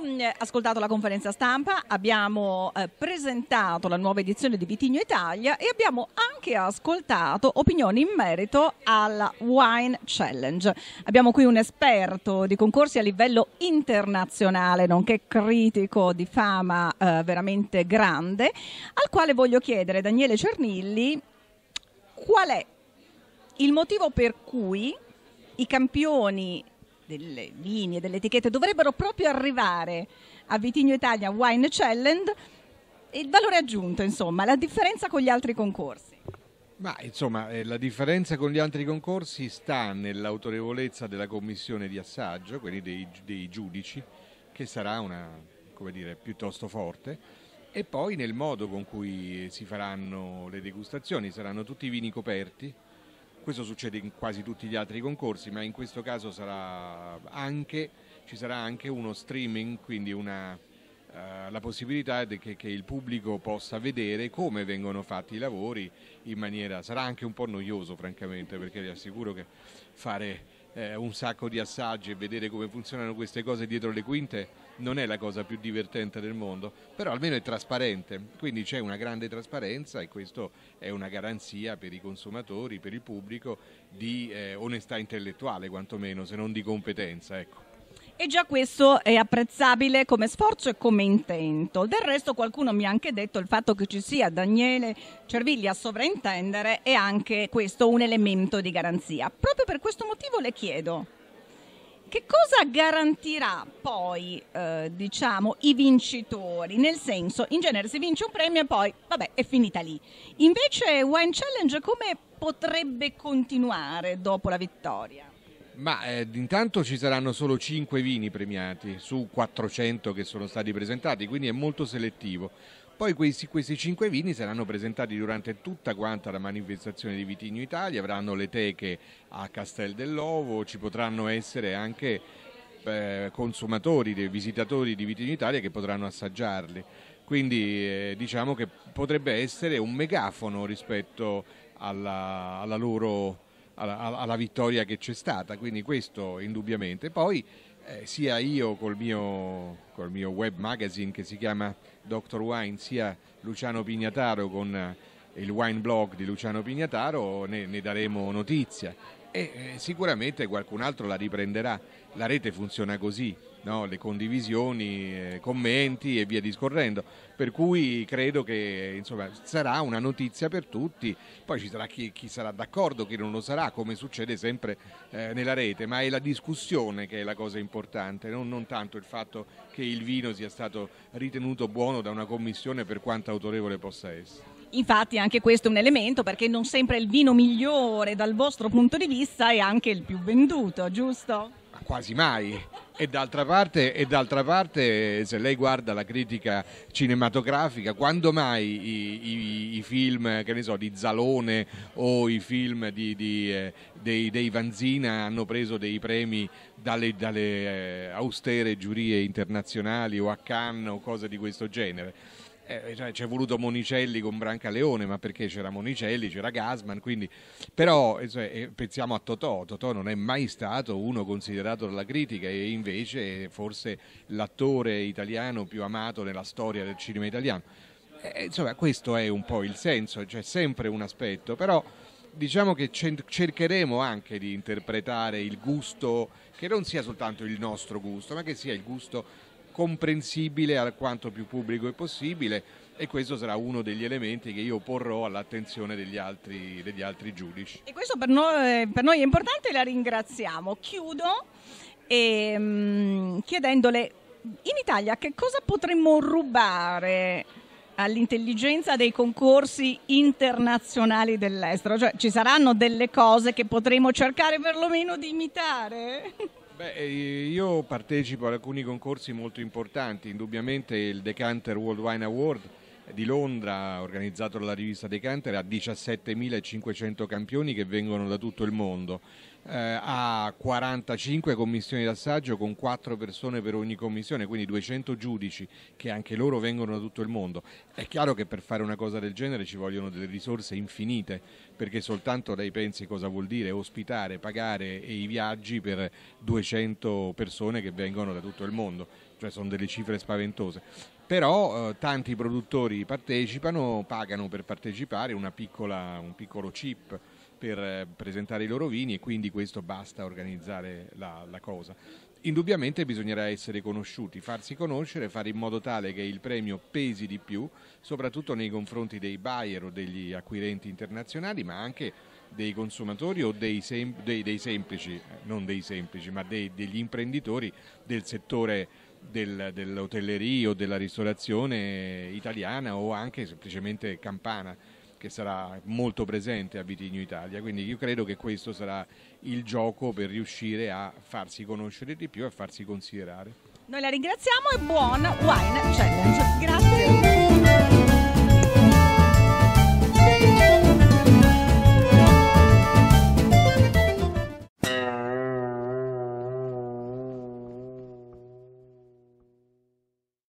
Mm, ascoltato la conferenza stampa, abbiamo eh, presentato la nuova edizione di Vitigno Italia e abbiamo anche ascoltato opinioni in merito alla Wine Challenge. Abbiamo qui un esperto di concorsi a livello internazionale, nonché critico di fama eh, veramente grande, al quale voglio chiedere, Daniele Cernilli, qual è il motivo per cui i campioni delle linee, delle etichette, dovrebbero proprio arrivare a Vitigno Italia Wine Challenge il valore aggiunto, insomma, la differenza con gli altri concorsi. Ma insomma, eh, la differenza con gli altri concorsi sta nell'autorevolezza della commissione di assaggio, quindi dei, dei giudici, che sarà una, come dire, piuttosto forte, e poi nel modo con cui si faranno le degustazioni, saranno tutti i vini coperti, questo succede in quasi tutti gli altri concorsi, ma in questo caso sarà anche, ci sarà anche uno streaming, quindi una, eh, la possibilità che, che, il pubblico possa vedere come vengono fatti i lavori in maniera... sarà anche un po' noioso francamente perché vi assicuro che fare eh, un sacco di assaggi e vedere come funzionano queste cose dietro le quinte non è la cosa più divertente del mondo, però almeno è trasparente, quindi c'è una grande trasparenza e questo è una garanzia per i consumatori, per il pubblico di eh, onestà intellettuale quantomeno, se non di competenza. Ecco. E già questo è apprezzabile come sforzo e come intento. Del resto qualcuno mi ha anche detto il fatto che ci sia Daniele Cerviglia a sovraintendere è anche questo un elemento di garanzia. Proprio per questo motivo le chiedo che cosa garantirà poi eh, diciamo, i vincitori? Nel senso, in genere si vince un premio e poi vabbè, è finita lì. Invece Wine Challenge come potrebbe continuare dopo la vittoria? Ma eh, intanto ci saranno solo 5 vini premiati su 400 che sono stati presentati, quindi è molto selettivo. Poi questi, questi, cinque vini saranno presentati durante tutta quanta la manifestazione di Vitigno Italia, avranno le teche a Castel dell'Ovo, ci potranno essere anche eh, consumatori, visitatori di Vitigno Italia che potranno assaggiarli. Quindi eh, diciamo che potrebbe essere un megafono rispetto alla, alla loro alla, alla vittoria che c'è stata, quindi questo indubbiamente. Poi eh, sia io col mio, col mio, web magazine che si chiama Dr. Wine, sia Luciano Pignataro con eh, il wine blog di Luciano Pignataro ne, ne daremo notizia e eh, sicuramente qualcun altro la riprenderà. La rete funziona così, no? le condivisioni, eh, commenti e via discorrendo. Per cui credo che insomma, sarà una notizia per tutti, poi ci sarà chi, chi, sarà d'accordo, chi non lo sarà, come succede sempre eh, nella rete, ma è la discussione che è la cosa importante, non, non tanto il fatto che il vino sia stato ritenuto buono da una commissione per quanto autorevole possa essere. Infatti anche questo è un elemento perché non sempre il vino migliore dal vostro punto di vista è anche il più venduto, giusto? quasi mai. E d'altra, parte, e d'altra, parte, se lei guarda la critica cinematografica, quando mai i, i, i film so, di Zalone o i film di, di, eh, dei, dei, Vanzina hanno preso dei premi dalle, dalle eh, austere giurie internazionali o a Cannes o cose di questo genere? eh, eh cioè, c'è voluto Monicelli con Brancaleone, ma perché c'era Monicelli, c'era Gasman, quindi... però eh, cioè, eh, pensiamo a Totò, Totò non è mai stato uno considerato dalla critica e invece forse l'attore italiano più amato nella storia del cinema italiano. Eh, insomma, questo è un po' il senso, c'è cioè sempre un aspetto, però diciamo che cercheremo anche di interpretare il gusto che non sia soltanto il nostro gusto, ma che sia il gusto comprensibile al quanto più pubblico è possibile e questo sarà uno degli elementi che io porrò all'attenzione degli altri, degli altri giudici. E questo per noi, per noi è importante e la ringraziamo. Chiudo ehm, chiedendole in Italia che cosa potremmo rubare all'intelligenza dei concorsi internazionali dell'estero? Cioè ci saranno delle cose che potremo cercare perlomeno di imitare? Beh, eh, io partecipo ad alcuni concorsi molto importanti, indubbiamente il Decanter World Wine Award di Londra, organizzato dalla rivista Decanter, ha 17.500 campioni che vengono da tutto il mondo eh, ha 45 commissioni d'assaggio con 4 persone per ogni commissione, quindi 200 giudici che anche loro vengono da tutto il mondo. È chiaro che per fare una cosa del genere ci vogliono delle risorse infinite, perché soltanto lei pensi cosa vuol dire ospitare, pagare i viaggi per 200 persone che vengono da tutto il mondo, cioè sono delle cifre spaventose però eh, tanti produttori partecipano, pagano per partecipare una piccola, un piccolo chip per eh, presentare i loro vini e quindi questo basta organizzare la, la cosa indubbiamente bisognerà essere conosciuti, farsi conoscere, fare in modo tale che il premio pesi di più, soprattutto nei confronti dei buyer o degli acquirenti internazionali, ma anche dei consumatori o dei, sem- dei, dei semplici, non dei semplici, ma dei, degli imprenditori del settore del, dell'hotelleria o della ristorazione italiana o anche semplicemente campana che sarà molto presente a Vitigno Italia, quindi io credo che questo sarà il gioco per riuscire a farsi conoscere di più e a farsi considerare. Noi la ringraziamo e buon Wine Challenge. Grazie.